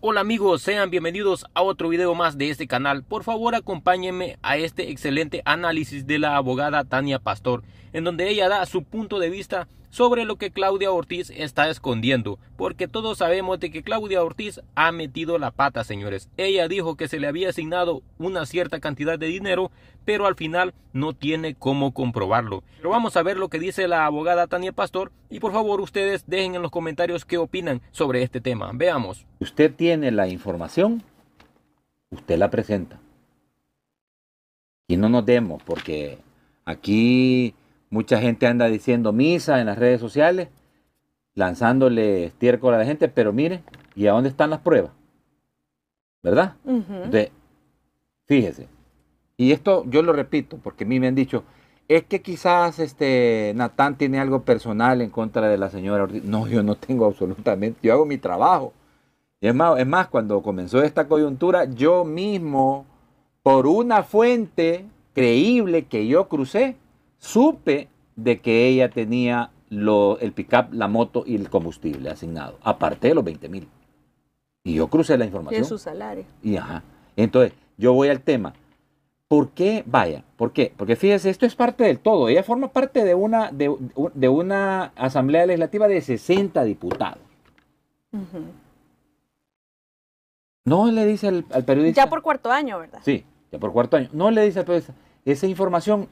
Hola amigos, sean bienvenidos a otro video más de este canal. Por favor acompáñenme a este excelente análisis de la abogada Tania Pastor, en donde ella da su punto de vista sobre lo que Claudia Ortiz está escondiendo, porque todos sabemos de que Claudia Ortiz ha metido la pata, señores. Ella dijo que se le había asignado una cierta cantidad de dinero, pero al final no tiene cómo comprobarlo. Pero vamos a ver lo que dice la abogada Tania Pastor y por favor ustedes dejen en los comentarios qué opinan sobre este tema. Veamos. Usted tiene la información, usted la presenta. Y no nos demos porque aquí Mucha gente anda diciendo misa en las redes sociales, lanzándole estiércol a la gente, pero mire, ¿y a dónde están las pruebas? ¿Verdad? De, fíjese. Y esto yo lo repito, porque a mí me han dicho, es que quizás este Natán tiene algo personal en contra de la señora Ortiz. No, yo no tengo absolutamente, yo hago mi trabajo. más, es más, cuando comenzó esta coyuntura, yo mismo, por una fuente creíble que yo crucé, supe de que ella tenía lo, el pickup, la moto y el combustible asignado, aparte de los 20 mil. Y yo crucé la información. Y su salario. Y ajá. Entonces, yo voy al tema. ¿Por qué? Vaya, ¿por qué? Porque fíjese, esto es parte del todo. Ella forma parte de una, de, una asamblea legislativa de 60 diputados. No le dice al, al, periodista. Ya por cuarto año, ¿verdad? Sí, ya por cuarto año. No le dice al periodista. Esa información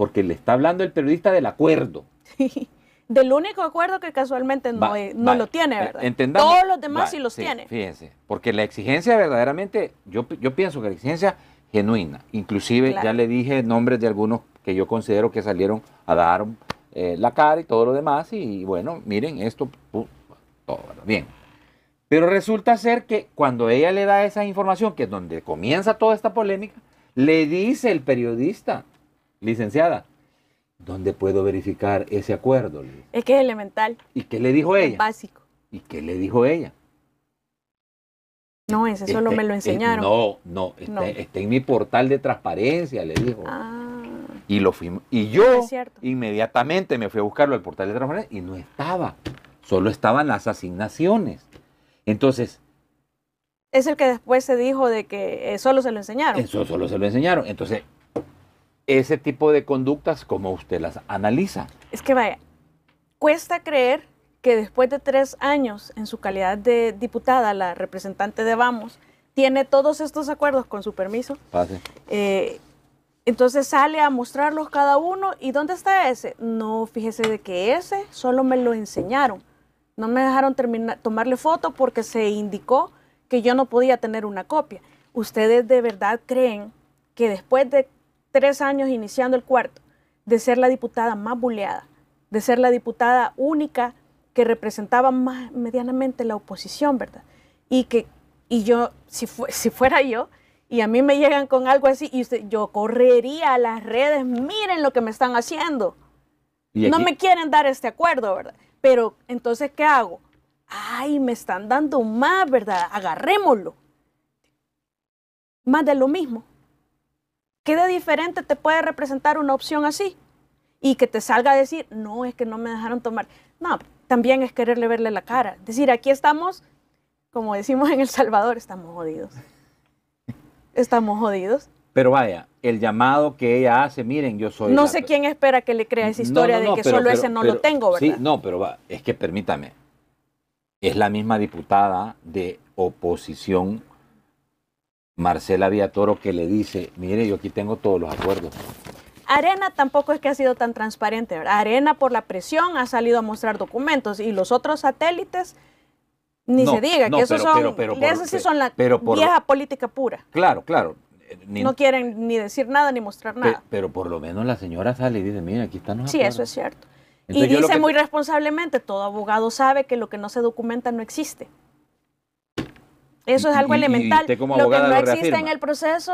porque le está hablando el periodista del acuerdo. Sí. Del único acuerdo que casualmente no, no lo tiene, eh, ¿verdad? Entendamos. Todos los demás sí los tiene. Fíjense, porque la exigencia verdaderamente, yo, yo pienso que la exigencia genuina, inclusive ya le dije nombres de algunos que yo considero que salieron a dar eh, la cara y todo lo demás, y, bueno, miren esto, todo, ¿verdad? bien. Pero resulta ser que cuando ella le da esa información, que es donde comienza toda esta polémica, le dice el periodista, licenciada, ¿dónde puedo verificar ese acuerdo? Es que es elemental. ¿Y qué le dijo ella? básico. ¿Y qué le dijo ella? No, ese solo este me lo enseñaron. no, no está, en este mi portal de transparencia, le dijo. Ah, y lo y yo inmediatamente me fui a buscarlo al portal de transparencia y no estaba. Solo estaban las asignaciones. Entonces. Es el que después se dijo de que eh, solo se lo enseñaron. Eso solo se lo enseñaron. Entonces, ese tipo de conductas, como usted las analiza. Es que vaya, cuesta creer que después de tres años en su calidad de diputada, la representante de Vamos, tiene todos estos acuerdos con su permiso. Pase. Eh, entonces sale a mostrarlos cada uno. ¿Y dónde está ese? No, fíjese de que ese solo me lo enseñaron. No me dejaron tomarle foto porque se indicó que yo no podía tener una copia. ¿Ustedes de verdad creen que después de tres años iniciando el cuarto, de ser la diputada más buleada, de ser la diputada única que representaba más medianamente la oposición, ¿verdad? Y que y yo, si, fuera yo, y a mí me llegan con algo así, y usted, yo correría a las redes, miren lo que me están haciendo. no me quieren dar este acuerdo, ¿verdad? Pero entonces, ¿qué hago? Ay, me están dando más, ¿verdad? Agarrémoslo. Más de lo mismo. ¿Qué diferente te puede representar una opción así? Y que te salga a decir, no, es que no me dejaron tomar. No, también es quererle verle la cara. Es decir, aquí estamos, como decimos en El Salvador, estamos jodidos. Estamos jodidos. Pero vaya, el llamado que ella hace, miren, yo soy... No sé quién espera que le crea esa historia de que solo ese no lo tengo, ¿verdad? Sí, no, pero va, es que permítame, es la misma diputada de oposición Marcela Villatoro que le dice, mire, yo aquí tengo todos los acuerdos. Arena tampoco es que ha sido tan transparente. Arena por la presión ha salido a mostrar documentos y los otros satélites ni se diga que esos son, sí son la vieja política pura. Claro, claro. Eh, no quieren ni decir nada ni mostrar nada. Pero, por lo menos la señora sale y dice, mire, aquí están los Sí, eso es cierto. y dice muy responsablemente, todo abogado sabe que lo que no se documenta no existe. Eso es algo elemental. Y como lo que no existe en el proceso.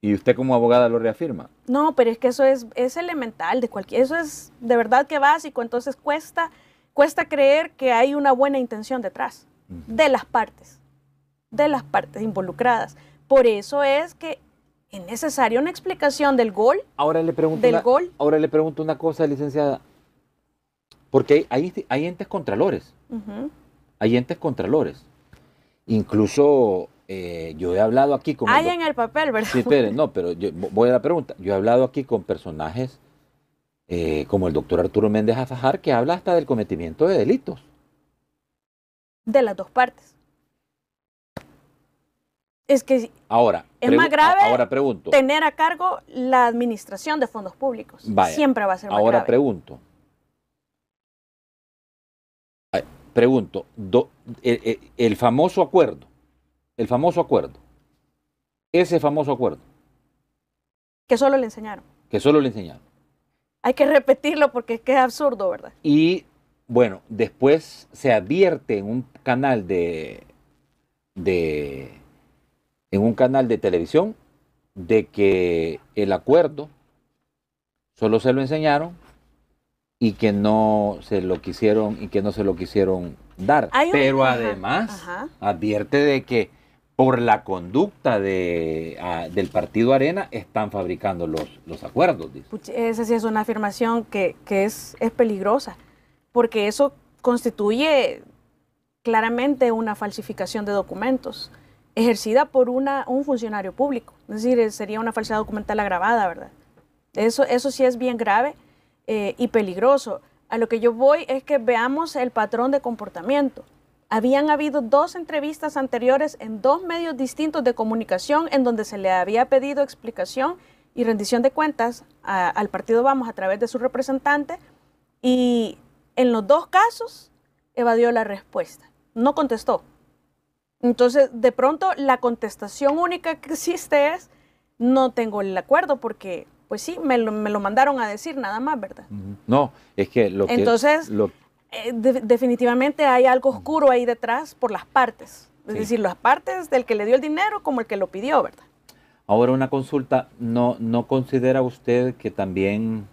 ¿Y usted como abogada lo reafirma? No, pero es que eso es, es elemental de cualquier, eso es de verdad que básico, entonces cuesta, cuesta creer que hay una buena intención detrás, de las partes, de las partes involucradas. Por eso es que es necesaria una explicación del gol. Ahora le pregunto, una, Ahora le pregunto una cosa, licenciada. Porque hay, hay, entes contralores. Hay entes contralores. Incluso eh, yo he hablado aquí con... Hay en el papel, ¿verdad? Sí, pero, no, pero voy a la pregunta. Yo he hablado aquí con personajes eh, como el doctor Arturo Méndez Azajar, que habla hasta del cometimiento de delitos. De las dos partes. Es que ahora, es más grave ahora pregunto, tener a cargo la administración de fondos públicos. Siempre va a ser más grave. Ahora pregunto, pregunto, eh, eh, el, famoso acuerdo, el famoso acuerdo, ese famoso acuerdo. Que solo le enseñaron. Que solo le enseñaron. Hay que repetirlo porque es absurdo, ¿verdad? Y bueno, después se advierte en un canal de, de en un canal de televisión de que el acuerdo solo se lo enseñaron y que no se lo quisieron y que no se lo quisieron dar. Pero además advierte de que por la conducta de, ah, del partido Arena están fabricando los, los acuerdos. esa sí es una afirmación que, es, es peligrosa, porque eso constituye claramente una falsificación de documentos ejercida por una, un funcionario público. Es decir, eh, sería una falsedad documental agravada, ¿verdad? Eso, eso sí es bien grave eh, y peligroso. A lo que yo voy es que veamos el patrón de comportamiento. Habían habido dos entrevistas anteriores en dos medios distintos de comunicación en donde se le había pedido explicación y rendición de cuentas al partido Vamos a través de su representante y en los dos casos evadió la respuesta, no contestó. Entonces, de pronto, la contestación única que existe es, no tengo el acuerdo porque pues sí, me lo, mandaron a decir nada más, ¿verdad? No, es que lo que... Entonces, eh, definitivamente hay algo oscuro ahí detrás por las partes. Es decir, las partes del que le dio el dinero como el que lo pidió, ¿verdad? Ahora una consulta, ¿no, no considera usted que también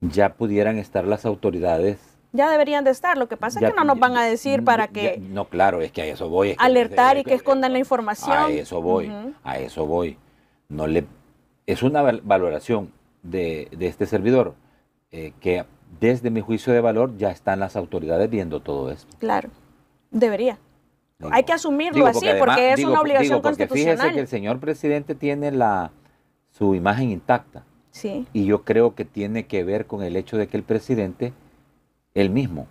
ya pudieran estar las autoridades ya deberían de estar. Lo que pasa es que no nos van a decir para que... no, claro, es que a eso voy. alertar y que escondan la información. A eso voy, a eso voy. No le, es una valoración de, este servidor eh, que desde mi juicio de valor ya están las autoridades viendo todo esto. Claro, debería. Hay que asumirlo así porque es una obligación porque constitucional. Fíjese que el señor presidente tiene la, su imagen intacta. Sí. Y yo creo que tiene que ver con el hecho de que el presidente, él mismo,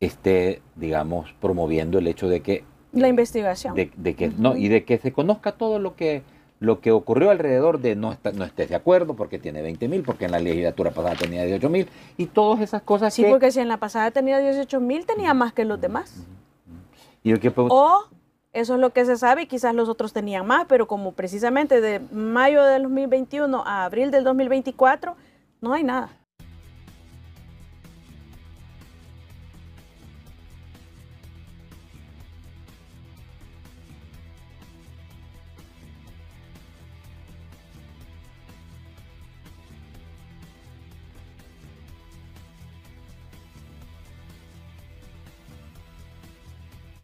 esté, digamos, promoviendo el hecho de que... La investigación. De, que, no, y de que se conozca todo lo que lo que ocurrió alrededor de no, no estés de acuerdo porque tiene 20 mil, porque en la legislatura pasada tenía 18 mil, y todas esas cosas. Sí, porque si en la pasada tenía 18 mil, tenía más que los demás. O eso es lo que se sabe, quizás los otros tenían más, pero como precisamente de mayo del 2021 a abril del 2024, no hay nada.